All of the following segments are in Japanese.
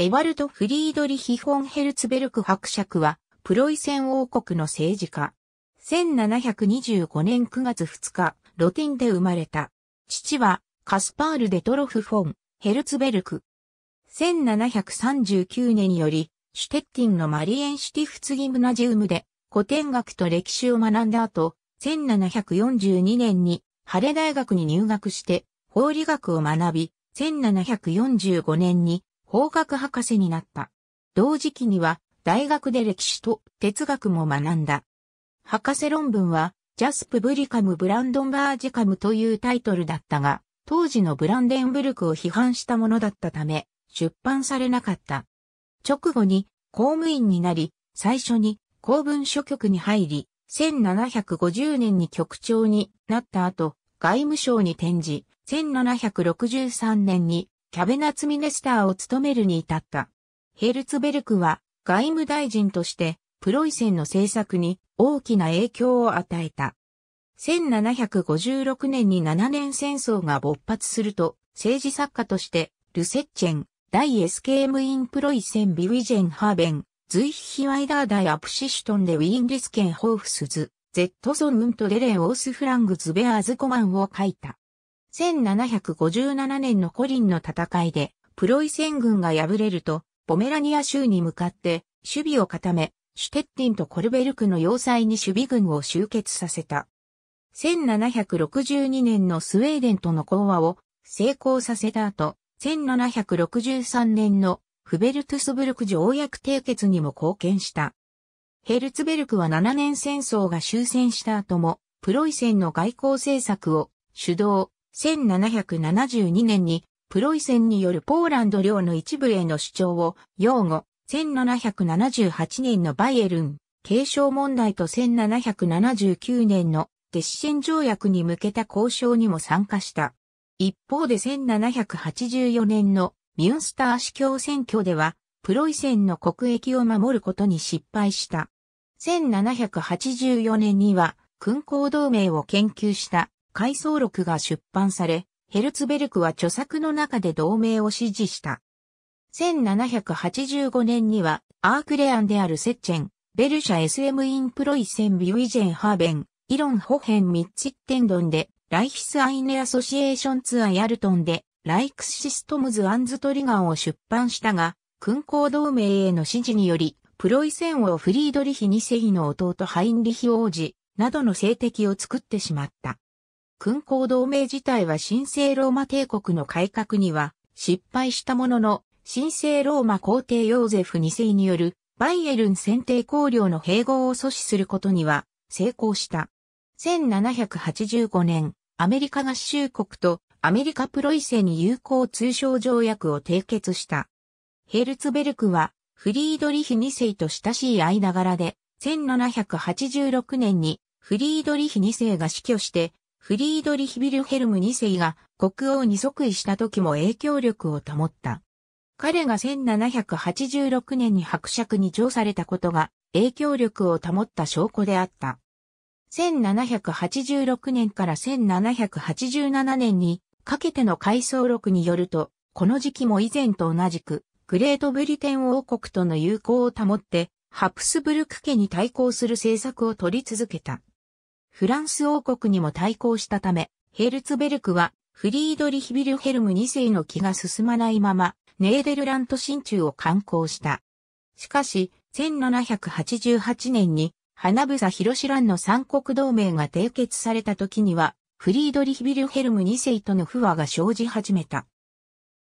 エァルト・フリードリヒ・フォンヘルツベルク伯爵は、プロイセン王国の政治家。1725年9月2日、ロティンで生まれた。父は、カスパール・デトロフ・フォン、ヘルツベルク。1739年より、シュテッティンのマリエンシュティフツギムナジウムで、古典学と歴史を学んだ後、1742年に、ハレ大学に入学して、法理学を学び、1745年に、法学博士になった。同時期には大学で歴史と哲学も学んだ。博士論文はジャスプブリカム・ブランドンバージカムというタイトルだったが、当時のブランデンブルクを批判したものだったため、出版されなかった。直後に公務員になり、最初に公文書局に入り、1750年に局長になった後、外務省に転じ、1763年にキャベナツミネスターを務めるに至った。ヘルツベルクは外務大臣としてプロイセンの政策に大きな影響を与えた。1756年に7年戦争が勃発すると政治作家としてルセッチェン、大エスケームインプロイセンビウィジェンハーベン、ズイヒヒワイダーダイアプシシュトンでウィンリスケンホーフスズ、ゼットソンウントデレオースフラングズベアーズコマンを書いた。1757年のコリンの戦いで、プロイセン軍が敗れると、ポメラニア州に向かって、守備を固め、シュテッティンとコルベルクの要塞に守備軍を集結させた。1762年のスウェーデンとの講和を成功させた後、1763年のフベルトゥスブルク条約締結にも貢献した。ヘルツベルクは7年戦争が終戦した後も、プロイセンの外交政策を主導、1772年にプロイセンによるポーランド領の一部への主張を擁護、1778年のバイエルン継承問題と1779年のデッシン条約に向けた交渉にも参加した。一方で1784年のミュンスター市教選挙では、プロイセンの国益を守ることに失敗した。1784年には、勲功同盟を研究した回想録が出版され、ヘルツベルクは著作の中で同盟を支持した。1785年には、アークレアンであるセッチェン、ベルシャ SM インプロイセンビュイジェンハーベン、イロンホヘンミッチッテンドンで、ライヒスアイネアソシエーションツアヤルトンで、ライクスシストムズアンズトリガーを出版したが、君行同盟への支持により、プロイセン王フリードリヒ二世の弟ハインリヒ王子などの政敵を作ってしまった。勲功同盟自体は神聖ローマ帝国の改革には失敗したものの、神聖ローマ皇帝ヨーゼフ2世によるバイエルン選定公領の併合を阻止することには成功した。1785年、アメリカ合衆国とアメリカプロイセに友好通商条約を締結した。ヘルツベルクはフリードリヒ2世と親しい間柄で、1786年にフリードリヒ2世が死去してフリードリヒ・ビルヘルム2世が国王に即位した時も影響力を保った。彼が1786年に伯爵に上されたことが影響力を保った証拠であった。1786年から1787年にかけての回想録によると、この時期も以前と同じく、グレートブリテン王国との友好を保って、ハプスブルク家に対抗する政策を取り続けた。フランス王国にも対抗したため、ヘルツベルクはフリードリヒ・ビルヘルム2世の気が進まないまま、ネーデルラント新中を観光した。しかし、1788年に、花房広志蘭の三国同盟が締結された時には、フリードリヒ・ビルヘルム2世との不和が生じ始めた。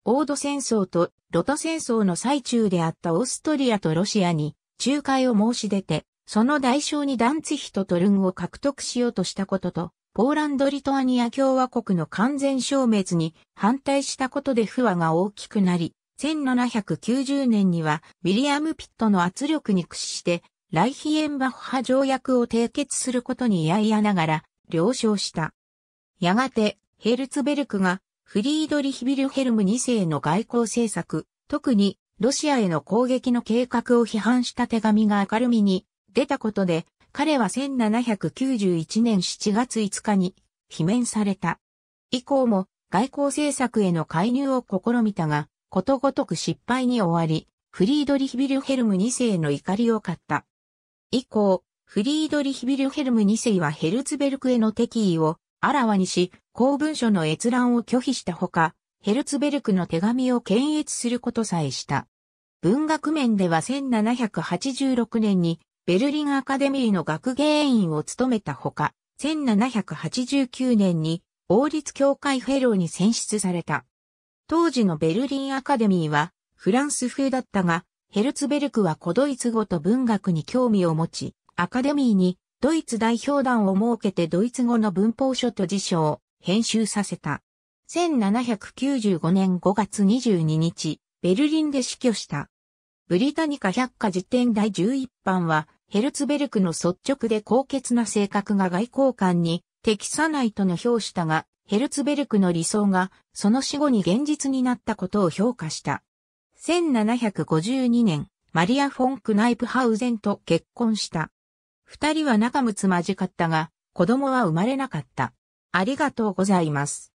オード戦争とロト戦争の最中であったオーストリアとロシアに仲介を申し出て、その代償にダンツヒとトルンを獲得しようとしたことと、ポーランド・リトアニア共和国の完全消滅に反対したことで不和が大きくなり、1790年にはウィリアム・ピットの圧力に屈して、ライヒエンバッハ条約を締結することにいやながら了承した。やがて、ヘルツベルクがフリードリヒ・ビルヘルム2世の外交政策、特にロシアへの攻撃の計画を批判した手紙が明るみに出たことで、彼は1791年7月5日に、罷免された。以降も、外交政策への介入を試みたが、ことごとく失敗に終わり、フリードリヒ・ビルヘルム2世の怒りを買った。以降、フリードリヒ・ビルヘルム2世はヘルツベルクへの敵意をあらわにし、公文書の閲覧を拒否したほか、ヘルツベルクの手紙を検閲することさえした。文学面では1786年にベルリンアカデミーの学芸員を務めたほか、1789年に王立協会フェローに選出された。当時のベルリンアカデミーはフランス風だったが、ヘルツベルクは古ドイツ語と文学に興味を持ち、アカデミーにドイツ代表団を設けてドイツ語の文法書と辞書を編集させた。1795年5月22日、ベルリンで死去した。ブリタニカ百科辞典第11版は、ヘルツベルクの率直で高潔な性格が外交官に適さないとの評したが、ヘルツベルクの理想がその死後に現実になったことを評価した。1752年、マリア・フォン・クナイプハウゼンと結婚した。二人は仲睦まじかったが、子供は生まれなかった。ありがとうございます。